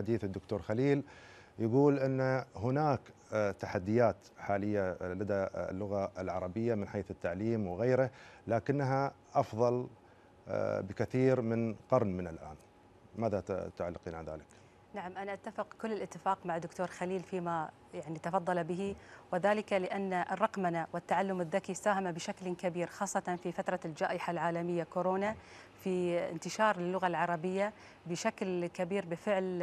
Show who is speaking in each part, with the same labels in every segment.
Speaker 1: حديث الدكتور خليل يقول ان هناك آه، تحديات حاليه لدى اللغه العربيه من حيث التعليم وغيره لكنها افضل آه، بكثير من قرن من الان ماذا تعلقين على ذلك
Speaker 2: نعم أنا أتفق كل الاتفاق مع دكتور خليل فيما يعني تفضل به وذلك لأن الرقمنة والتعلم الذكي ساهم بشكل كبير خاصة في فترة الجائحة العالمية كورونا في انتشار اللغة العربية بشكل كبير بفعل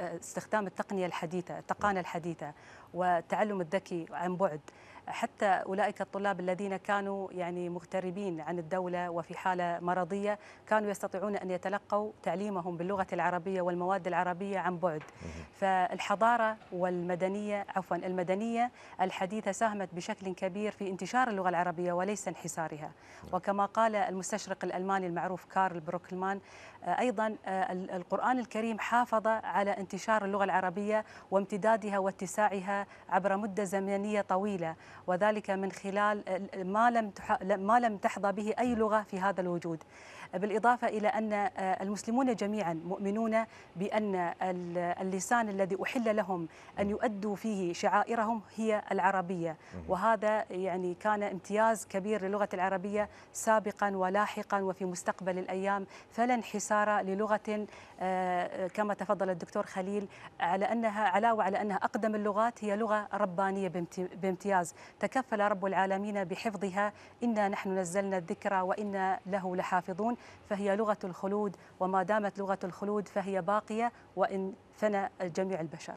Speaker 2: استخدام التقنية الحديثة التقانة الحديثة والتعلم الذكي عن بعد حتى اولئك الطلاب الذين كانوا يعني مغتربين عن الدوله وفي حاله مرضيه كانوا يستطيعون ان يتلقوا تعليمهم باللغه العربيه والمواد العربيه التربية عن بعد فالحضارة والمدنية عفوا المدنية الحديثة ساهمت بشكل كبير في انتشار اللغة العربية وليس انحسارها نعم. وكما قال المستشرق الألماني المعروف كارل بروكلمان آه، أيضا آه، القرآن الكريم حافظ على انتشار اللغة العربية وامتدادها واتساعها عبر مدة زمنية طويلة وذلك من خلال آه، ما لم ما لم تحظى به أي نعم. لغة في هذا الوجود بالإضافة إلى أن المسلمون جميعا مؤمنون بأن اللسان الذي أحل لهم أن يؤدوا فيه شعائرهم هي العربية وهذا يعني كان امتياز كبير للغة العربية سابقا ولاحقا وفي مستقبل الأيام فلا انحسار للغة آه، كما تفضل الدكتور خليل على أنها علاوة على أنها أقدم اللغات هي لغة ربانية بامتياز تكفل رب العالمين بحفظها إنا نحن نزلنا الذكر وإنا له لحافظون فهي لغة الخلود وما دامت لغة الخلود فهي باقية وإن من جميع البشر